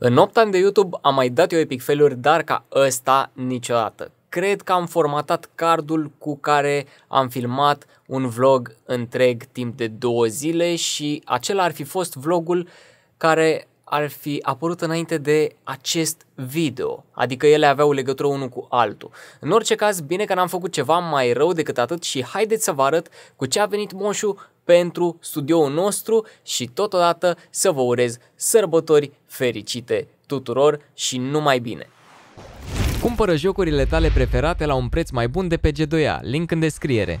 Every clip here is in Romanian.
În 8 ani de YouTube am mai dat eu epic failuri, dar ca ăsta niciodată. Cred că am formatat cardul cu care am filmat un vlog întreg timp de două zile și acela ar fi fost vlogul care ar fi apărut înainte de acest video, adică ele aveau legătură unul cu altul. În orice caz, bine că n-am făcut ceva mai rău decât atât și haideți să vă arăt cu ce a venit moșu pentru studioul nostru și totodată să vă urez sărbători fericite tuturor și numai bine! Cumpără jocurile tale preferate la un preț mai bun de pe G2A, link în descriere.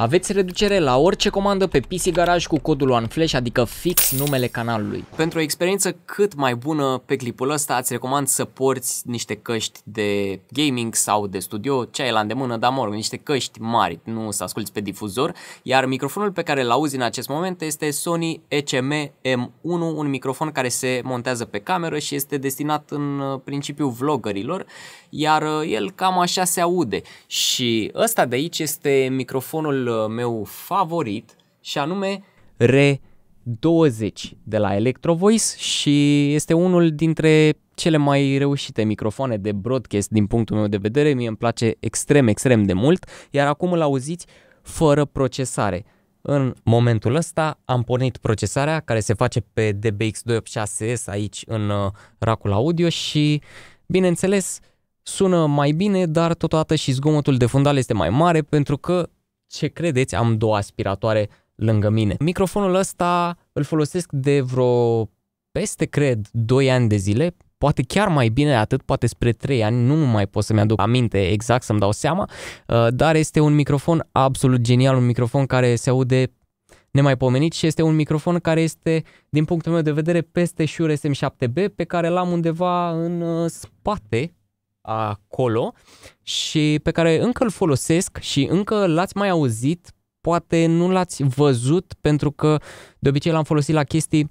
Aveți reducere la orice comandă pe PC Garage cu codul OneFlash, adică fix numele canalului. Pentru o experiență cât mai bună pe clipul ăsta, îți recomand să porți niște căști de gaming sau de studio, ce ai la îndemână, dar mă rog, niște căști mari, nu să asculti pe difuzor, iar microfonul pe care îl auzi în acest moment este Sony ECM M1, un microfon care se montează pe cameră și este destinat în uh, principiu vloggerilor, iar uh, el cam așa se aude. Și ăsta de aici este microfonul Uh, meu favorit și anume Re 20 de la Electrovoice și este unul dintre cele mai reușite microfoane de broadcast din punctul meu de vedere. Mie îmi place extrem, extrem de mult, iar acum îl auziți fără procesare. În momentul ăsta am pornit procesarea care se face pe DBX286S aici în uh, racul audio și, bineînțeles, sună mai bine, dar totodată și zgomotul de fundal este mai mare pentru că ce credeți, am două aspiratoare lângă mine. Microfonul ăsta îl folosesc de vreo peste, cred, 2 ani de zile, poate chiar mai bine atât, poate spre 3 ani, nu mai pot să-mi aduc aminte exact să-mi dau seama, uh, dar este un microfon absolut genial, un microfon care se aude nemaipomenit și este un microfon care este, din punctul meu de vedere, peste Shure SM7B, pe care l-am undeva în uh, spate, acolo și pe care încă îl folosesc și încă l-ați mai auzit, poate nu l-ați văzut pentru că de obicei l-am folosit la chestii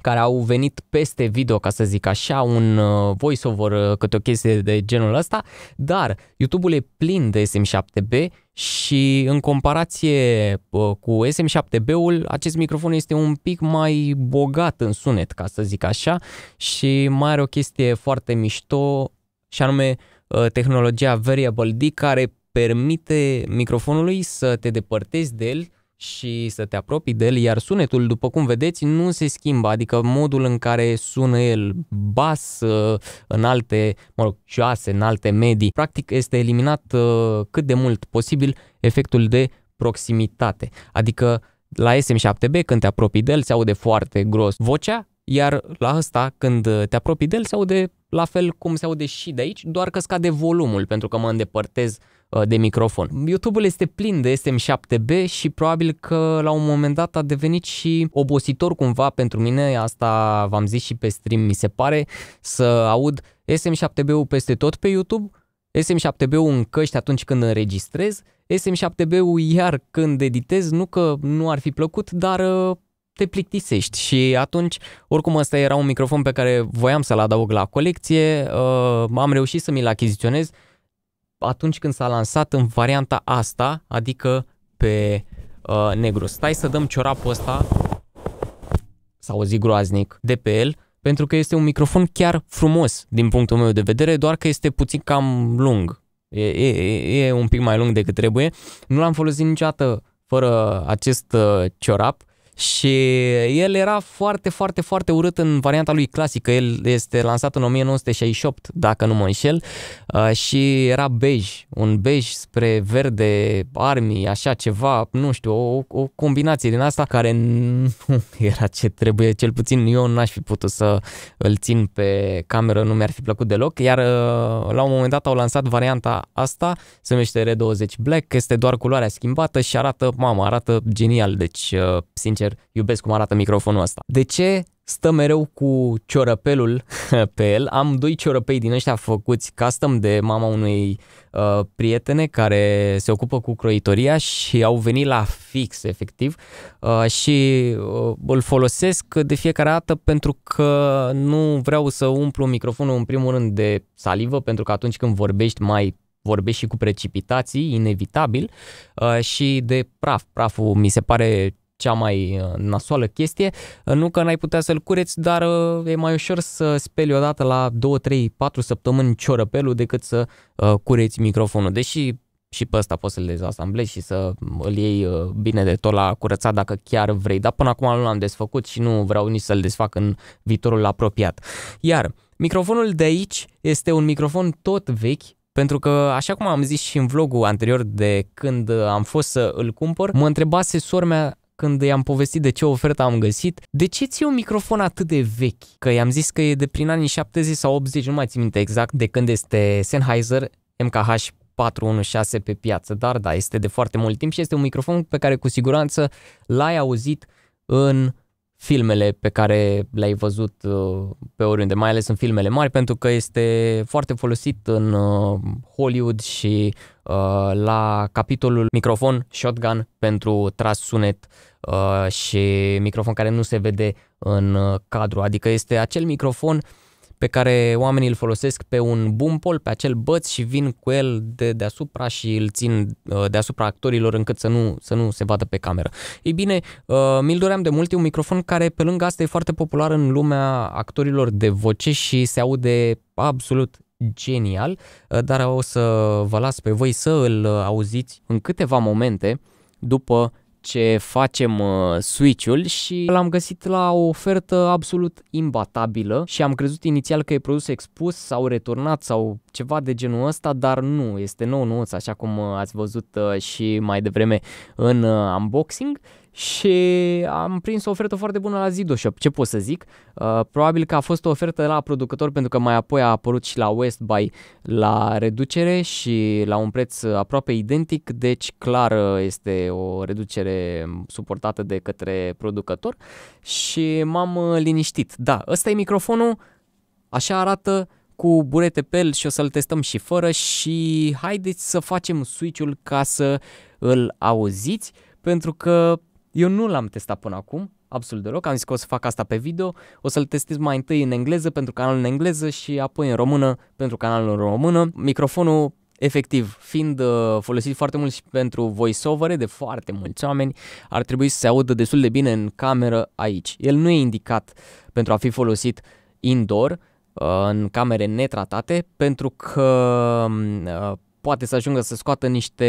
care au venit peste video, ca să zic așa, un uh, voiceover uh, câte o chestie de genul ăsta, dar YouTube-ul e plin de SM7B și în comparație uh, cu SM7B-ul, acest microfon este un pic mai bogat în sunet, ca să zic așa, și mai are o chestie foarte mișto și anume uh, tehnologia Variable D care permite microfonului să te depărtezi de el și să te apropii de el, iar sunetul, după cum vedeți, nu se schimbă, adică modul în care sună el, bas uh, în alte, mă rog, joase, în alte medii, practic este eliminat uh, cât de mult posibil efectul de proximitate, adică la SM7B când te apropii de el se aude foarte gros vocea, iar la asta, când te apropii de el, se aude la fel cum se aude și de aici, doar că scade volumul pentru că mă îndepărtez uh, de microfon. YouTube-ul este plin de SM7B și probabil că la un moment dat a devenit și obositor cumva pentru mine, asta v-am zis și pe stream, mi se pare, să aud SM7B-ul peste tot pe YouTube, SM7B-ul în căști atunci când înregistrez, SM7B-ul iar când editez, nu că nu ar fi plăcut, dar uh, te plictisești și atunci, oricum ăsta era un microfon pe care voiam să-l adaug la colecție, uh, am reușit să mi-l achiziționez atunci când s-a lansat în varianta asta, adică pe uh, negru. Stai să dăm ciorapul ăsta, s-a auzit groaznic, de pe el, pentru că este un microfon chiar frumos din punctul meu de vedere, doar că este puțin cam lung. E, e, e un pic mai lung decât trebuie. Nu l-am folosit niciodată fără acest uh, ciorap. Uh, și el era foarte, foarte, foarte urât în varianta lui clasică. El este lansat în 1968, dacă nu mă înșel, uh, și era bej, un bej spre verde, armii, așa ceva, nu știu, o, o combinație din asta care nu era ce trebuie, cel puțin eu n-aș fi putut să îl țin pe cameră, nu mi-ar fi plăcut deloc, iar uh, la un moment dat au lansat varianta asta, se numește R20 Black, este doar culoarea schimbată și arată, mamă, arată genial, deci, uh, sincer, sincer, iubesc cum arată microfonul ăsta. De ce stă mereu cu ciorăpelul pe el? Am doi ciorăpei din ăștia făcuți custom de mama unei uh, prietene care se ocupă cu croitoria și au venit la fix, efectiv, uh, și uh, îl folosesc de fiecare dată pentru că nu vreau să umplu microfonul în primul rând de salivă, pentru că atunci când vorbești mai vorbești și cu precipitații, inevitabil, uh, și de praf. Praful mi se pare cea mai uh, nasoală chestie. Uh, nu că n-ai putea să-l cureți, dar uh, e mai ușor să speli odată la 2, 3, 4 săptămâni ciorăpelul decât să cureți microfonul. Deși și pe ăsta poți să-l dezasamblezi și să îl iei bine de tot la curățat dacă chiar vrei, dar până acum nu l-am desfăcut și nu vreau nici să-l desfac în viitorul apropiat. Iar microfonul de aici este un microfon tot vechi, pentru că, așa cum am zis și în vlogul anterior de când am fost să îl cumpăr, mă întrebase sormea când i-am povestit de ce ofertă am găsit, de ce ți un microfon atât de vechi? Că i-am zis că e de prin anii 70 sau 80, nu mai țin minte exact, de când este Sennheiser MKH 416 pe piață, dar da, este de foarte mult timp și este un microfon pe care cu siguranță l-ai auzit în filmele pe care le-ai văzut uh, pe oriunde, mai ales în filmele mari, pentru că este foarte folosit în uh, Hollywood și uh, la capitolul microfon shotgun pentru tras sunet și microfon care nu se vede în cadru, adică este acel microfon uh, pe care oamenii îl folosesc pe un bumpol, pe acel băț și vin cu el de deasupra și îl țin uh, deasupra actorilor încât să nu, să nu se vadă pe cameră. Ei bine, uh, mi-l doream de mult, e un microfon care pe lângă asta e foarte popular în lumea actorilor de voce și se aude absolut genial, uh, dar o să vă las pe voi să îl auziți în câteva momente după ce facem uh, switch-ul și l-am găsit la o ofertă absolut imbatabilă și am crezut inițial că e produs expus sau returnat sau ceva de genul ăsta, dar nu, este nou nouț așa cum uh, ați văzut uh, și mai devreme în unboxing și am prins o ofertă foarte bună la Zido Shop. Ce pot să zic? Uh, probabil că a fost o ofertă de la producător pentru că mai apoi a apărut și la West Buy la reducere și la un preț aproape identic, deci clar uh, este o reducere suportată de către producător și m-am uh, liniștit. Da, ăsta e microfonul, așa arată cu burete pel și o să-l testăm și fără și haideți să facem switch-ul ca să îl auziți pentru că eu nu l-am testat până acum, absolut deloc. Am zis că o să fac asta pe video, o să-l testez mai întâi în engleză pentru canalul în engleză și apoi în română pentru canalul în română. Microfonul efectiv, fiind uh, folosit foarte mult și pentru voiceover de foarte mulți oameni, ar trebui să se audă destul de bine în cameră aici. El nu e indicat pentru a fi folosit indoor, uh, în camere netratate, pentru că mm, uh, poate să ajungă să scoată niște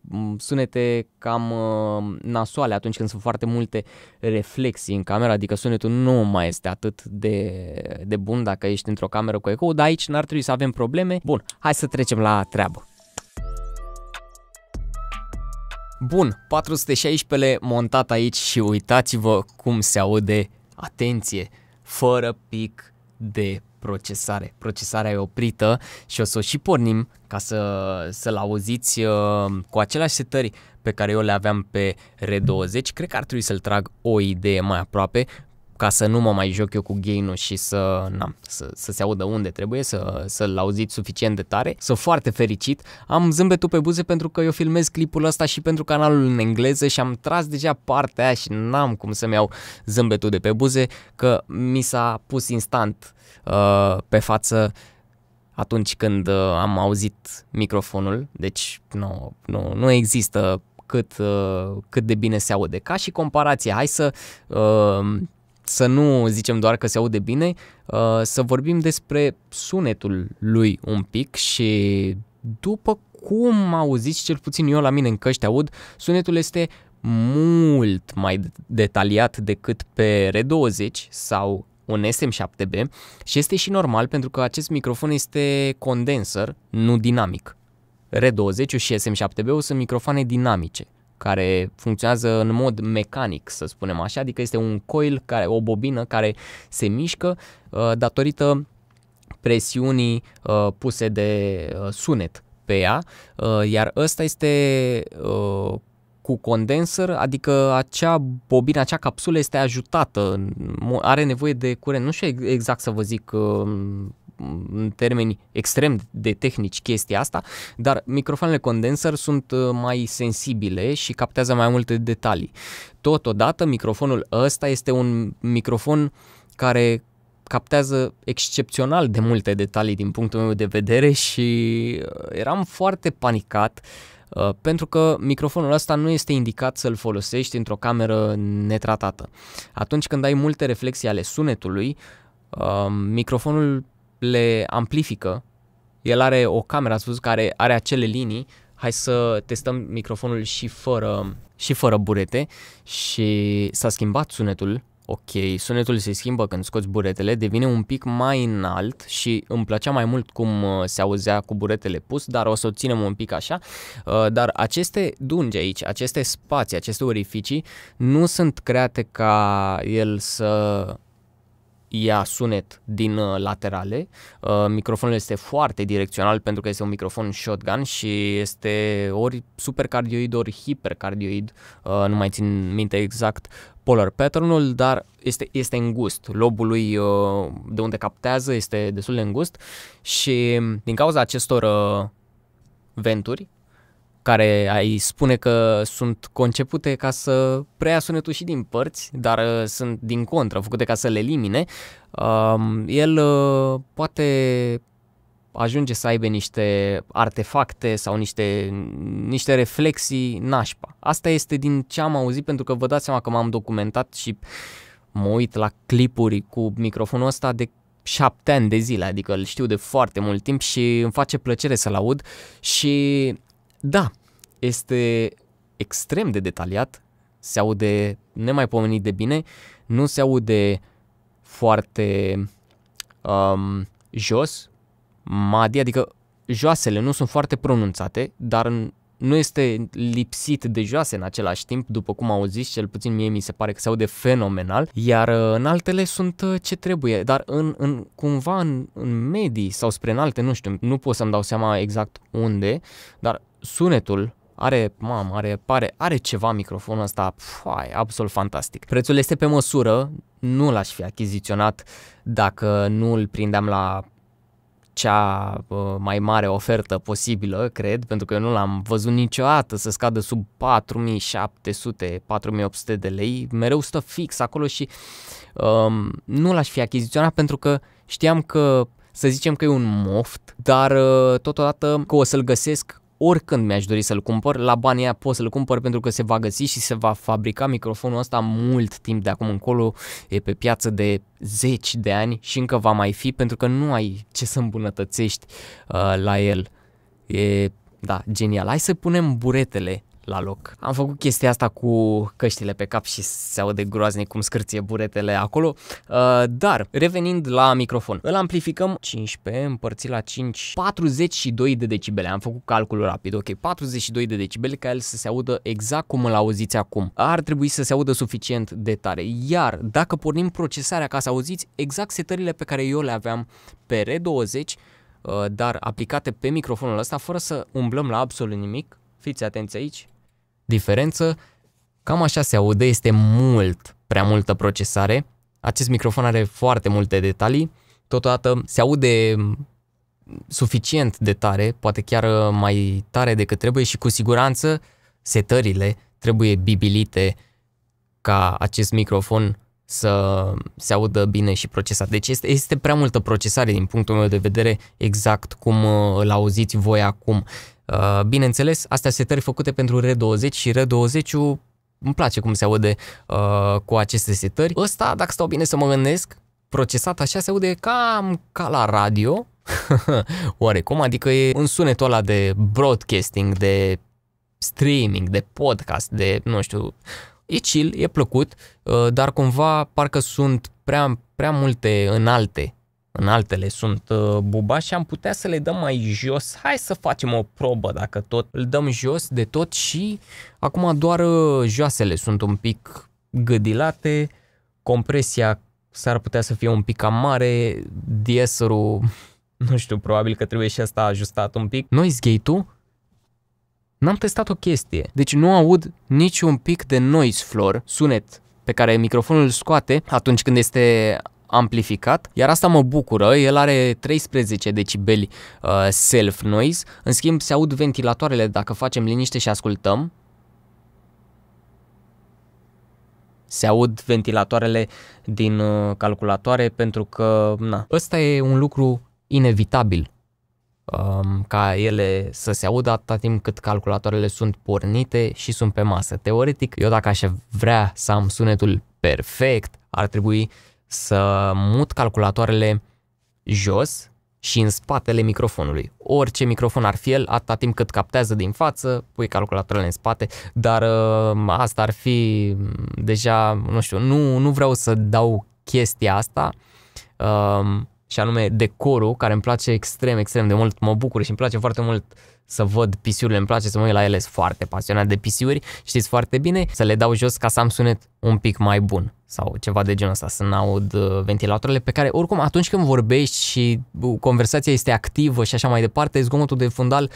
mm, sunete cam uh, nasoale atunci când sunt foarte multe reflexii în cameră, adică sunetul nu mai este atât de, de bun dacă ești într-o cameră cu ecou, dar aici n-ar trebui să avem probleme. Bun, hai să trecem la treabă. Bun, 416-le montat aici și uitați-vă cum se aude, atenție, fără pic de procesare. Procesarea e oprită și o să o și pornim ca să, să-l auziți uh, cu aceleași setări pe care eu le aveam pe R20. Cred că ar trebui să-l trag o idee mai aproape ca să nu mă mai joc eu cu gain și să, na, să, să se audă unde trebuie, să, să-l auziți suficient de tare. Sunt foarte fericit. Am zâmbetul pe buze pentru că eu filmez clipul ăsta și pentru canalul în engleză și am tras deja partea aia și n-am cum să-mi iau zâmbetul de pe buze că mi s-a pus instant uh, pe față atunci când uh, am auzit microfonul, deci nu, nu, nu există cât, uh, cât de bine se aude. Ca și comparație, hai să uh, să nu zicem doar că se aude bine, uh, să vorbim despre sunetul lui un pic și după cum auziți, cel puțin eu la mine în căști aud, sunetul este mult mai detaliat decât pe R20 sau un SM7B și este și normal pentru că acest microfon este condenser, nu dinamic. R20 și SM7B sunt microfoane dinamice, care funcționează în mod mecanic, să spunem așa, adică este un coil, care, o bobină care se mișcă uh, datorită presiunii uh, puse de uh, sunet pe ea, uh, iar ăsta este uh, cu condenser, adică acea bobină, acea capsulă este ajutată, are nevoie de curent. Nu știu exact să vă zic uh, în termeni extrem de tehnici chestia asta, dar microfoanele condenser sunt uh, mai sensibile și captează mai multe detalii. Totodată, microfonul ăsta este un microfon care captează excepțional de multe detalii din punctul meu de vedere și uh, eram foarte panicat uh, pentru că microfonul ăsta nu este indicat să-l folosești într-o cameră netratată. Atunci când ai multe reflexii ale sunetului, microfonul le amplifică. El are o cameră, ați văzut, care are acele linii. Hai să testăm microfonul și fără, și fără burete. Și s-a schimbat sunetul. Ok, sunetul se schimbă când scoți buretele, devine un pic mai înalt și îmi plăcea mai mult cum uh, se auzea cu buretele pus, dar o să o ținem un pic așa. Uh, dar aceste dungi aici, aceste spații, aceste orificii nu sunt create ca el să ia sunet din uh, laterale. Uh, microfonul este foarte direcțional pentru că este un microfon shotgun și este ori supercardioid, ori hipercardioid, uh, nu mai țin minte exact polar pattern-ul, dar este, este îngust. Lobul lui de unde captează este destul de îngust și din cauza acestor venturi care ai spune că sunt concepute ca să preia sunetul și din părți, dar uh, sunt din contră, făcute ca să le elimine, um, el uh, poate ajunge să aibă niște artefacte sau niște, niște reflexii nașpa. Asta este din ce am auzit, pentru că vă dați seama că m-am documentat și mă uit la clipuri cu microfonul ăsta de șapte ani de zile, adică îl știu de foarte mult timp și îmi face plăcere să-l aud și da, este extrem de detaliat, se aude nemaipomenit de bine, nu se aude foarte um, jos, madi, adică joasele nu sunt foarte pronunțate, dar nu este lipsit de joase în același timp, după cum auziți, cel puțin mie mi se pare că se aude fenomenal, iar în altele sunt uh, ce trebuie, dar în, în cumva în, în medii sau spre înalte, nu știu, nu pot să-mi dau seama exact unde, dar sunetul are, mam, are, pare, are ceva microfonul ăsta, fai, absolut fantastic. Prețul este pe măsură, nu l-aș fi achiziționat dacă nu îl prindeam la cea mai mare ofertă posibilă, cred, pentru că eu nu l-am văzut niciodată să scadă sub 4700, 4800 de lei, mereu stă fix acolo și um, nu l-aș fi achiziționat pentru că știam că să zicem că e un moft, dar uh, totodată că o să-l găsesc oricând mi-aș dori să-l cumpăr, la banii aia pot să-l cumpăr pentru că se va găsi și se va fabrica microfonul ăsta mult timp de acum încolo, e pe piață de zeci de ani și încă va mai fi pentru că nu ai ce să îmbunătățești uh, la el. E, da, genial. Hai să punem buretele la loc. Am făcut chestia asta cu căștile pe cap și se aude groaznic cum scârție buretele acolo, uh, dar revenind la microfon, îl amplificăm 15 împărțit la 5, 42 de decibele, am făcut calculul rapid, ok, 42 de decibele ca el să se audă exact cum îl auziți acum. Ar trebui să se audă suficient de tare, iar dacă pornim procesarea ca să auziți exact setările pe care eu le aveam pe R20, uh, dar aplicate pe microfonul ăsta fără să umblăm la absolut nimic, Fiți atenți aici. Diferență, cam așa se aude, este mult, prea multă procesare. Acest microfon are foarte multe detalii. Totodată se aude suficient de tare, poate chiar mai tare decât trebuie și cu siguranță setările trebuie bibilite ca acest microfon să se audă bine și procesat. Deci este, este prea multă procesare din punctul meu de vedere exact cum uh, îl auziți voi acum. Uh, bineînțeles, astea setări făcute pentru R20 și R20 îmi place cum se aude uh, cu aceste setări. Ăsta, dacă stau bine să mă gândesc, procesat așa se aude cam ca la radio, oarecum, adică e în sunetul ăla de broadcasting, de streaming, de podcast, de, nu știu, e chill, e plăcut, uh, dar cumva parcă sunt prea, prea multe înalte în altele sunt uh, buba și am putea să le dăm mai jos. Hai să facem o probă dacă tot îl dăm jos de tot și acum doar uh, joasele sunt un pic gâdilate, compresia s-ar putea să fie un pic cam mare, diesărul, nu știu, probabil că trebuie și asta ajustat un pic. Noise gate-ul, n-am testat o chestie, deci nu aud niciun pic de noise floor, sunet pe care microfonul îl scoate atunci când este amplificat, iar asta mă bucură, el are 13 decibeli uh, self noise, în schimb se aud ventilatoarele dacă facem liniște și ascultăm. Se aud ventilatoarele din uh, calculatoare pentru că, na, ăsta e un lucru inevitabil um, ca ele să se audă atâta timp cât calculatoarele sunt pornite și sunt pe masă. Teoretic, eu dacă aș vrea să am sunetul perfect, ar trebui să mut calculatoarele jos și în spatele microfonului. Orice microfon ar fi el, atâta timp cât captează din față, pui calculatoarele în spate, dar ă, asta ar fi mm, deja, nu știu, nu, nu vreau să dau chestia asta uh, și anume decorul, care îmi place extrem, extrem de mult, mă bucur și îmi place foarte mult să văd pisiurile, îmi place să mă uit la ele, sunt foarte pasionat de pisiuri, știți foarte bine, să le dau jos ca să am sunet un pic mai bun sau ceva de genul ăsta, să n-aud uh, ventilatoarele pe care oricum atunci când vorbești și uh, conversația este activă și așa mai departe, zgomotul de fundal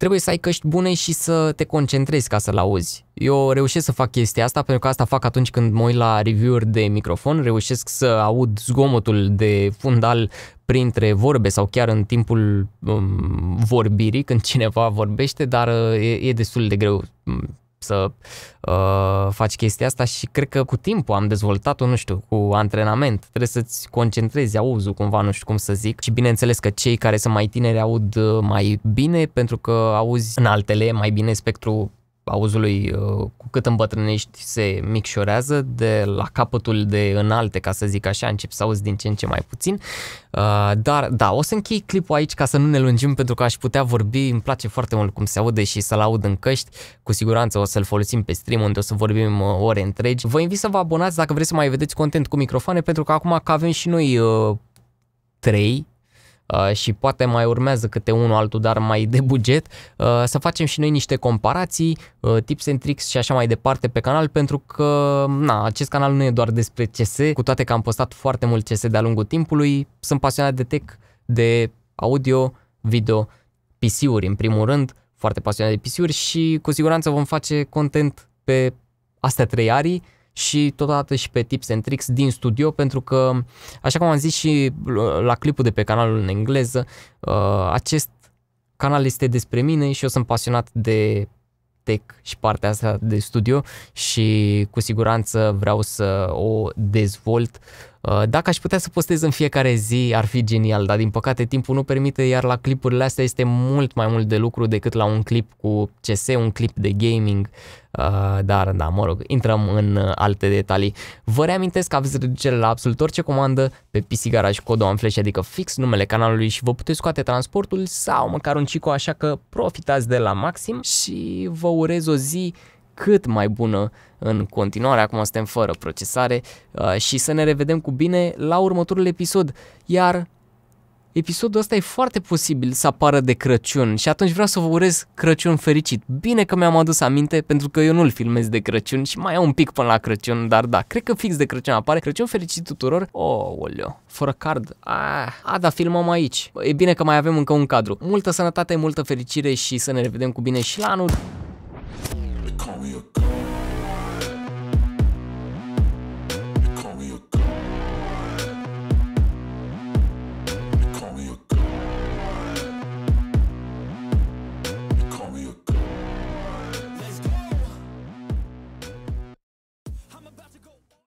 trebuie să ai căști bune și să te concentrezi ca să-l auzi. Eu reușesc să fac chestia asta pentru că asta fac atunci când mă uit la review-uri de microfon, reușesc să aud zgomotul de fundal printre vorbe sau chiar în timpul um, vorbirii, când cineva vorbește, dar uh, e, e destul de greu um, să uh, faci chestia asta și cred că cu timpul am dezvoltat-o, nu știu, cu antrenament. Trebuie să-ți concentrezi auzul cumva, nu știu cum să zic. Și bineînțeles că cei care sunt mai tineri aud uh, mai bine pentru că auzi în altele mai bine spectru auzului uh, cu cât îmbătrânești se micșorează de la capătul de înalte, ca să zic așa, încep să auzi din ce în ce mai puțin. Uh, dar da, o să închei clipul aici ca să nu ne lungim pentru că aș putea vorbi, îmi place foarte mult cum se aude și să-l aud în căști. Cu siguranță o să-l folosim pe stream unde o să vorbim uh, ore întregi. Vă invit să vă abonați dacă vreți să mai vedeți content cu microfoane pentru că acum că avem și noi trei Uh, și poate mai urmează câte unul altul, dar mai de buget, uh, să facem și noi niște comparații, uh, tips and tricks și așa mai departe pe canal, pentru că na, acest canal nu e doar despre CS, cu toate că am postat foarte mult CS de-a lungul timpului, sunt pasionat de tech, de audio, video, PC-uri în primul rând, foarte pasionat de PC-uri și cu siguranță vom face content pe astea trei arii, și totodată și pe tips and tricks din studio pentru că, așa cum am zis și la clipul de pe canalul în engleză, uh, acest canal este despre mine și eu sunt pasionat de tech și partea asta de studio și cu siguranță vreau să o dezvolt Uh, dacă aș putea să postez în fiecare zi, ar fi genial, dar din păcate timpul nu permite, iar la clipurile astea este mult mai mult de lucru decât la un clip cu CS, un clip de gaming, uh, dar da, mă rog, intrăm în uh, alte detalii. Vă reamintesc că aveți reducere la absolut orice comandă pe PC Garage codul am flash, adică fix numele canalului și vă puteți scoate transportul sau măcar un cico, așa că profitați de la maxim și vă urez o zi cât mai bună în continuare, acum suntem fără procesare uh, și să ne revedem cu bine la următorul episod. Iar episodul ăsta e foarte posibil să apară de Crăciun și atunci vreau să vă urez Crăciun fericit. Bine că mi-am adus aminte pentru că eu nu-l filmez de Crăciun și mai e un pic până la Crăciun, dar da, cred că fix de Crăciun apare. Crăciun fericit tuturor. Oh, olio, fără card. Ah, a, da, filmăm aici. E bine că mai avem încă un cadru. Multă sănătate, multă fericire și să ne revedem cu bine și la anul.